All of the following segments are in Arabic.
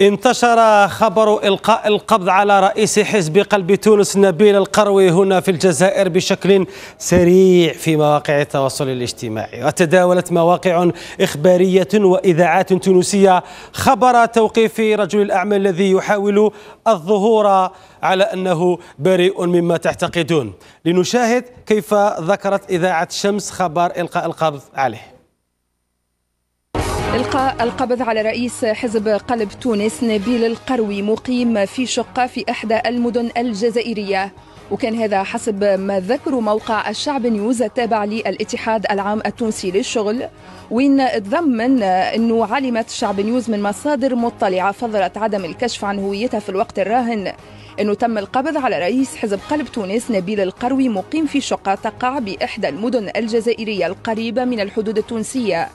انتشر خبر إلقاء القبض على رئيس حزب قلب تونس نبيل القروي هنا في الجزائر بشكل سريع في مواقع التواصل الاجتماعي وتداولت مواقع إخبارية وإذاعات تونسية خبر توقيف رجل الأعمال الذي يحاول الظهور على أنه بريء مما تعتقدون لنشاهد كيف ذكرت إذاعة شمس خبر إلقاء القبض عليه إلقاء القبض على رئيس حزب قلب تونس نبيل القروي مقيم في شقة في إحدى المدن الجزائرية وكان هذا حسب ما ذكر موقع الشعب نيوز التابع للاتحاد العام التونسي للشغل وين تضمن انه علمت الشعب نيوز من مصادر مطلعه فضلت عدم الكشف عن هويتها في الوقت الراهن انه تم القبض على رئيس حزب قلب تونس نبيل القروي مقيم في شقه تقع باحدى المدن الجزائريه القريبه من الحدود التونسيه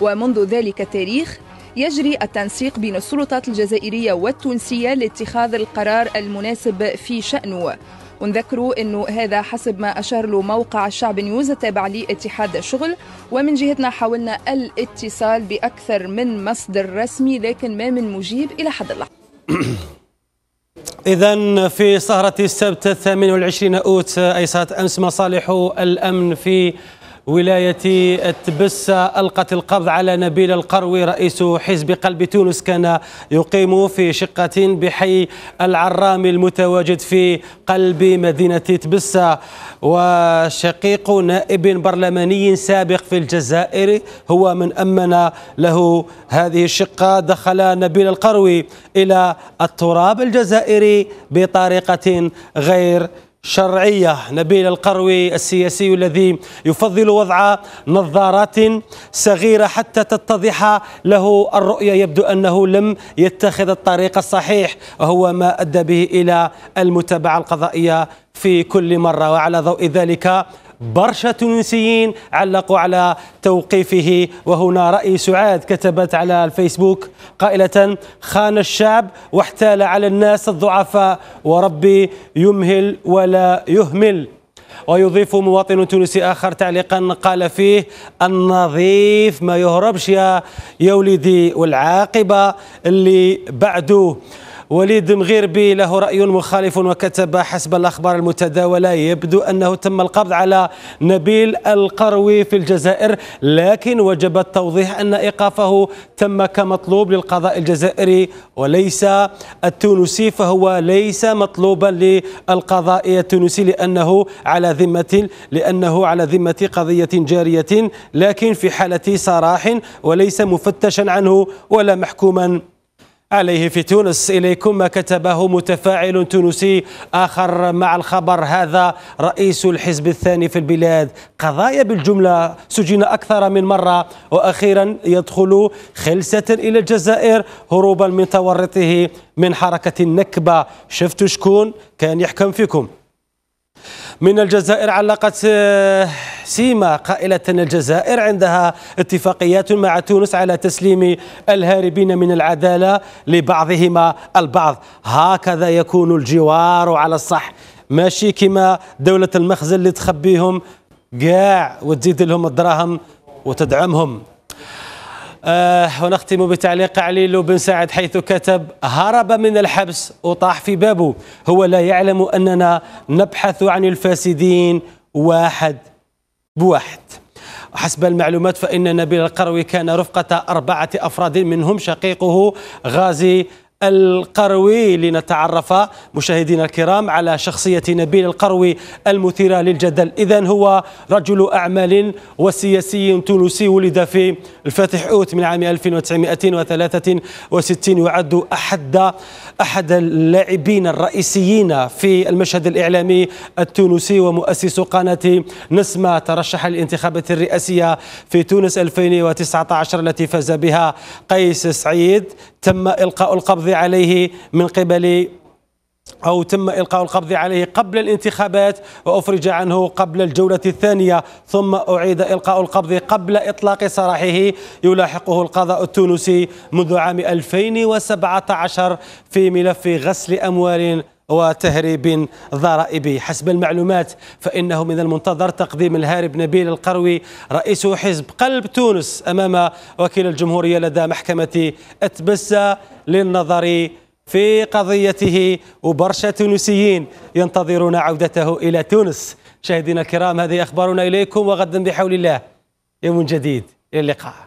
ومنذ ذلك التاريخ يجري التنسيق بين السلطات الجزائرية والتونسية لاتخاذ القرار المناسب في شأنه ونذكروا انه هذا حسب ما اشار له موقع الشعب نيوز التابع لاتحاد الشغل ومن جهتنا حاولنا الاتصال باكثر من مصدر رسمي لكن ما من مجيب الى حد اللحظه إذا في سهرة السبت الثامن والعشرين أوت سهرة أمس مصالح الأمن في ولاية تبسة ألقت القبض على نبيل القروي رئيس حزب قلب تونس كان يقيم في شقة بحي العرام المتواجد في قلب مدينة تبسة وشقيق نائب برلماني سابق في الجزائر هو من أمن له هذه الشقة دخل نبيل القروي إلى التراب الجزائري بطريقة غير شرعية نبيل القروي السياسي الذي يفضل وضع نظارات صغيرة حتى تتضح له الرؤية يبدو أنه لم يتخذ الطريق الصحيح وهو ما أدى به إلى المتابعة القضائية في كل مرة وعلى ضوء ذلك برشا تونسيين علقوا على توقيفه وهنا رأي سعاد كتبت على الفيسبوك قائلة خان الشعب واحتال على الناس الضعفاء وربي يمهل ولا يهمل ويضيف مواطن تونسي آخر تعليقا قال فيه النظيف ما يهربش يا وليدي والعاقبة اللي بعده وليد مغيربي له رأي مخالف وكتب حسب الأخبار المتداولة يبدو أنه تم القبض على نبيل القروي في الجزائر لكن وجب التوضيح أن إيقافه تم كمطلوب للقضاء الجزائري وليس التونسي فهو ليس مطلوبا للقضاء التونسي لأنه على ذمة لأنه على ذمة قضية جارية لكن في حالة سراح وليس مفتشا عنه ولا محكوما عليه في تونس إليكم ما كتبه متفاعل تونسي آخر مع الخبر هذا رئيس الحزب الثاني في البلاد قضايا بالجملة سجن أكثر من مرة وأخيرا يدخل خلسة إلى الجزائر هروبا من تورطه من حركة النكبة شفتوا شكون كان يحكم فيكم من الجزائر علقت آه، سيما قائلة أن الجزائر عندها اتفاقيات مع تونس على تسليم الهاربين من العدالة لبعضهما البعض هكذا يكون الجوار على الصح ماشي كما دولة المخزن اللي تخبيهم قاع وتزيد لهم الدراهم وتدعمهم آه ونختم بتعليق علي بن سعد حيث كتب هرب من الحبس وطاح في بابه هو لا يعلم أننا نبحث عن الفاسدين واحد بواحد حسب المعلومات فإن نبيل القروي كان رفقة أربعة أفراد منهم شقيقه غازي القروي لنتعرف مشاهدينا الكرام على شخصية نبيل القروي المثيرة للجدل إذا هو رجل أعمال وسياسي تونسي ولد في الفاتح أوت من عام 1963 يعد أحد أحد اللاعبين الرئيسيين في المشهد الإعلامي التونسي ومؤسس قناة نسمة ترشح للانتخابات الرئاسية في تونس 2019 التي فاز بها قيس سعيد تم إلقاء القبض القبض عليه من قبل أو تم إلقاء القبض عليه قبل الانتخابات وأفرج عنه قبل الجولة الثانية ثم أعيد إلقاء القبض قبل إطلاق سراحه يلاحقه القضاء التونسي منذ عام 2017 في ملف غسل أموال وتهريب ضرائبي حسب المعلومات فإنه من المنتظر تقديم الهارب نبيل القروي رئيس حزب قلب تونس أمام وكيل الجمهورية لدى محكمة أتبسة للنظر في قضيته وبرشا تونسيين ينتظرون عودته إلى تونس شاهدين الكرام هذه أخبارنا إليكم وغدا بحول الله يوم جديد إلى اللقاء